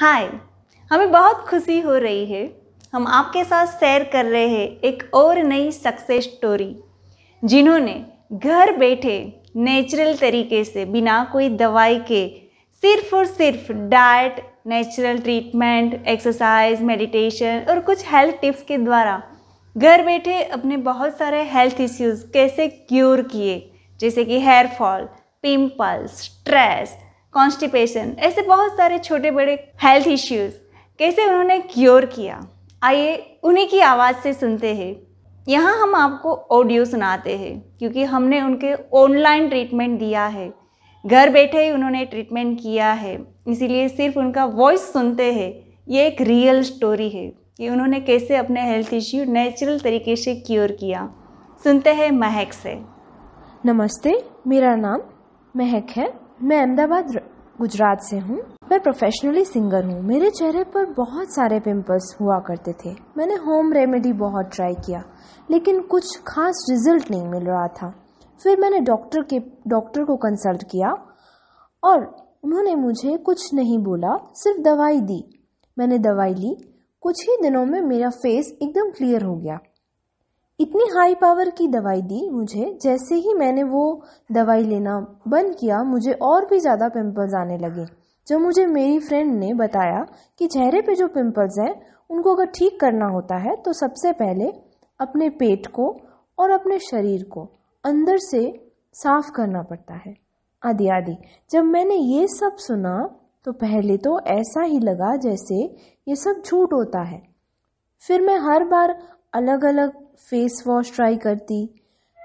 हाय हमें बहुत खुशी हो रही है हम आपके साथ शेयर कर रहे हैं एक और नई सक्सेस स्टोरी जिन्होंने घर बैठे नेचुरल तरीके से बिना कोई दवाई के सिर्फ और सिर्फ diet natural treatment exercise meditation और कुछ हेल्थ टिप्स के द्वारा घर बैठे अपने बहुत सारे हेल्थ इश्यूज कैसे क्योर किए जैसे कि hair fall pimples stress constipation ऐसे बहुत सारे छोटे बड़े हेल्थ इश्यूज कैसे उन्होंने क्योर किया आइए उन्हीं की आवाज़ से सुनते हैं यहाँ हम आपको ऑडियो सुनाते हैं क्योंकि हमने उनके ऑनलाइन ट्रीटमेंट दिया है घर बैठे ही उन्होंने ट्रीटमेंट किया है इसीलिए सिर्फ उनका वॉइस सुनते हैं ये एक रियल स्टोरी है कि उन्होंने कैसे अपने हेल्थ इश्यू नेचुरल तरीके से क्योर किया सुनते हैं महक से नमस्ते मेरा नाम महक है मैं अहमदाबाद गुजरात से हूँ मैं प्रोफेशनली सिंगर हूँ मेरे चेहरे पर बहुत सारे पिंपल्स हुआ करते थे मैंने होम रेमेडी बहुत ट्राई किया लेकिन कुछ खास रिजल्ट नहीं मिल रहा था फिर मैंने डॉक्टर के डॉक्टर को कंसल्ट किया और उन्होंने मुझे कुछ नहीं बोला सिर्फ दवाई दी मैंने दवाई ली कुछ ही दिनों में मेरा फेस एकदम क्लियर हो गया इतनी हाई पावर की दवाई दी मुझे जैसे ही मैंने वो दवाई लेना बंद किया मुझे और भी ज़्यादा पिंपल्स आने लगे जो मुझे मेरी फ्रेंड ने बताया कि चेहरे पे जो पिंपल्स हैं उनको अगर ठीक करना होता है तो सबसे पहले अपने पेट को और अपने शरीर को अंदर से साफ करना पड़ता है आदि आदि जब मैंने ये सब सुना तो पहले तो ऐसा ही लगा जैसे ये सब झूठ होता है फिर मैं हर बार अलग अलग फेस वॉश ट्राई करती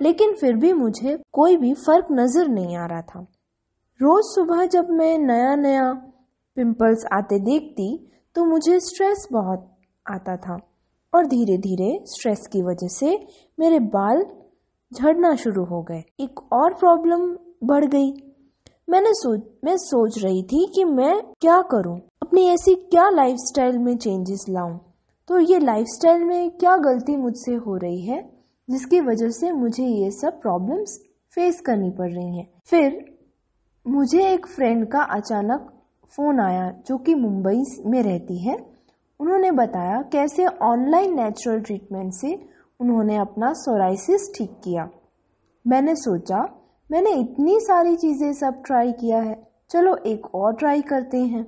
लेकिन फिर भी मुझे कोई भी फर्क नज़र नहीं आ रहा था रोज़ सुबह जब मैं नया नया पिंपल्स आते देखती तो मुझे स्ट्रेस बहुत आता था और धीरे धीरे स्ट्रेस की वजह से मेरे बाल झड़ना शुरू हो गए एक और प्रॉब्लम बढ़ गई मैंने सोच मैं सोच रही थी कि मैं क्या करूं, अपनी ऐसी क्या लाइफस्टाइल में चेंजेस लाऊं तो ये लाइफस्टाइल में क्या गलती मुझसे हो रही है जिसकी वजह से मुझे ये सब प्रॉब्लम्स फेस करनी पड़ रही हैं फिर मुझे एक फ्रेंड का अचानक फ़ोन आया जो कि मुंबई में रहती है उन्होंने बताया कैसे ऑनलाइन नेचुरल ट्रीटमेंट से उन्होंने अपना सोराइसिस ठीक किया मैंने सोचा मैंने इतनी सारी चीज़ें सब ट्राई किया है चलो एक और ट्राई करते हैं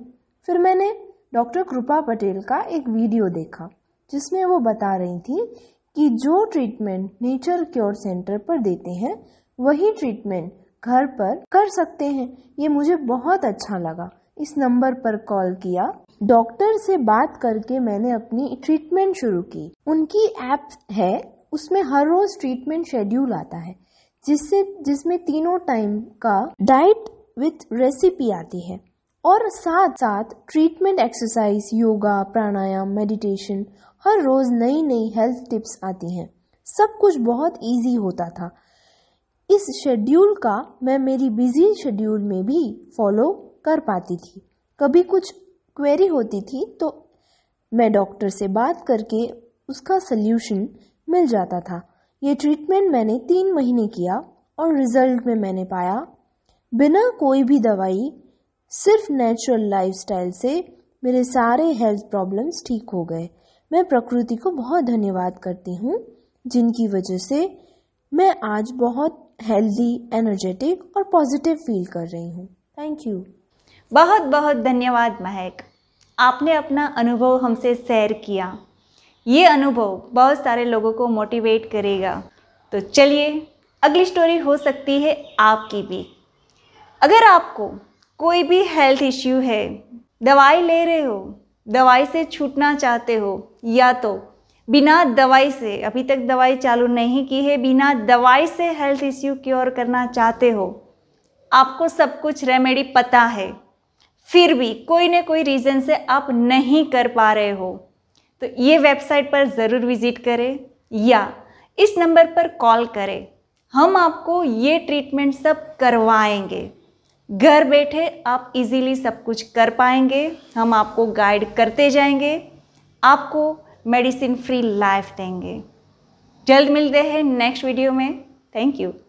फिर मैंने डॉक्टर कृपा पटेल का एक वीडियो देखा जिसमें वो बता रही थी कि जो ट्रीटमेंट नेचर क्योर सेंटर पर देते हैं वही ट्रीटमेंट घर पर कर सकते हैं ये मुझे बहुत अच्छा लगा इस नंबर पर कॉल किया डॉक्टर से बात करके मैंने अपनी ट्रीटमेंट शुरू की उनकी ऐप है उसमें हर रोज ट्रीटमेंट शेड्यूल आता है जिससे जिसमें तीनों टाइम का डाइट विथ रेसिपी आती है और साथ साथ treatment exercise yoga pranayama meditation हर रोज़ नई नई हेल्थ टिप्स आती हैं सब कुछ बहुत इजी होता था इस शेड्यूल का मैं मेरी बिजी शेड्यूल में भी फॉलो कर पाती थी कभी कुछ क्वेरी होती थी तो मैं डॉक्टर से बात करके उसका सल्यूशन मिल जाता था ये ट्रीटमेंट मैंने तीन महीने किया और रिजल्ट में मैंने पाया बिना कोई भी दवाई सिर्फ नेचुरल लाइफस्टाइल से मेरे सारे हेल्थ प्रॉब्लम्स ठीक हो गए मैं प्रकृति को बहुत धन्यवाद करती हूँ जिनकी वजह से मैं आज बहुत हेल्दी एनर्जेटिक और पॉजिटिव फील कर रही हूँ थैंक यू बहुत बहुत धन्यवाद महक आपने अपना अनुभव हमसे शेयर किया ये अनुभव बहुत सारे लोगों को मोटिवेट करेगा तो चलिए अगली स्टोरी हो सकती है आपकी भी अगर आपको कोई भी हेल्थ इश्यू है दवाई ले रहे हो दवाई से छूटना चाहते हो या तो बिना दवाई से अभी तक दवाई चालू नहीं की है बिना दवाई से हेल्थ इश्यू क्योर करना चाहते हो आपको सब कुछ रेमेडी पता है फिर भी कोई ना कोई रीज़न से आप नहीं कर पा रहे हो तो ये वेबसाइट पर ज़रूर विज़िट करें या इस नंबर पर कॉल करें हम आपको ये ट्रीटमेंट सब करवाएंगे घर बैठे आप इजीली सब कुछ कर पाएंगे हम आपको गाइड करते जाएंगे आपको मेडिसिन फ्री लाइफ देंगे जल्द मिलते हैं नेक्स्ट वीडियो में थैंक यू